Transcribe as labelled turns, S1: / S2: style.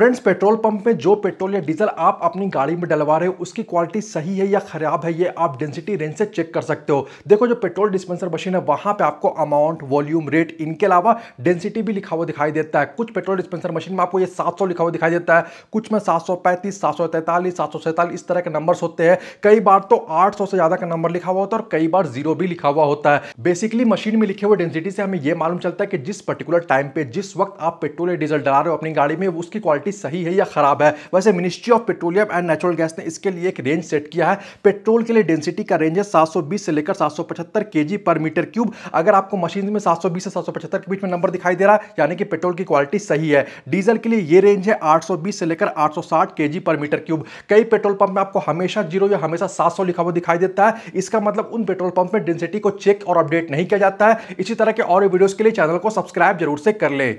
S1: friends petrol pump में जो petrol या डीजल आप अपनी गाड़ी में डलवा रहे हो उसकी क्वालिटी सही है या खराब है ये आप डेंसिटी रेंज से चेक कर सकते हो देखो जो पेट्रोल डिस्पेंसर मशीन है वहां पे आपको अमाउंट वॉल्यूम रेट इनके अलावा डेंसिटी भी लिखा हुआ दिखाई देता है कुछ पेट्रोल डिस्पेंसर मशीन में आपको ये सौ लिखा हुआ दिखाई देता है कुछ में सात सौ पैंतीस सात सौ तैंतालीस सात सौ सैंतालीस इस तरह के नंबर होते हैं कई बार तो सौ से ज़्यादा का नंबर लिखा हुआ होता है और कई बार जीरो भी लिखा हुआ होता है बेसिकली मशीन में लिखे हुए डेंसिटी से हमें यह मालूम चलता है कि जिस पर्टिकुलर टाइम पे जिस वक्त आप पेट्रोल या डीजल डला रहे हो अपनी गाड़ी में उसकी क्वालिटी कि सही है या ख़राब है वैसे ministry of petroleum and natural gas ने इसके लिए एक रेंज सेट किया है पेट्रोल के लिए डेंसिटी का रेंज है 720 से लेकर 775 केजी पर मीटर क्यूब अगर आपको मशीन में 720 से 775 के बीच में नंबर दिखाई दे रहा है यानी कि पेट्रोल की क्वालिटी सही है डीजल के लिए ये रेंज है 820 से लेकर 860 सौ पर मीटर क्यूब कई पेट्रोल पंप में आपको हमेशा जीरो या हमेशा सात लिखा हुआ दिखाई देता है इसका मतलब उन पेट्रोल पंप में डेंसिटी को चेक और अपडेट नहीं किया जाता है इसी तरह के और वीडियोज़ के लिए चैनल को सब्सक्राइब जरूर से कर ले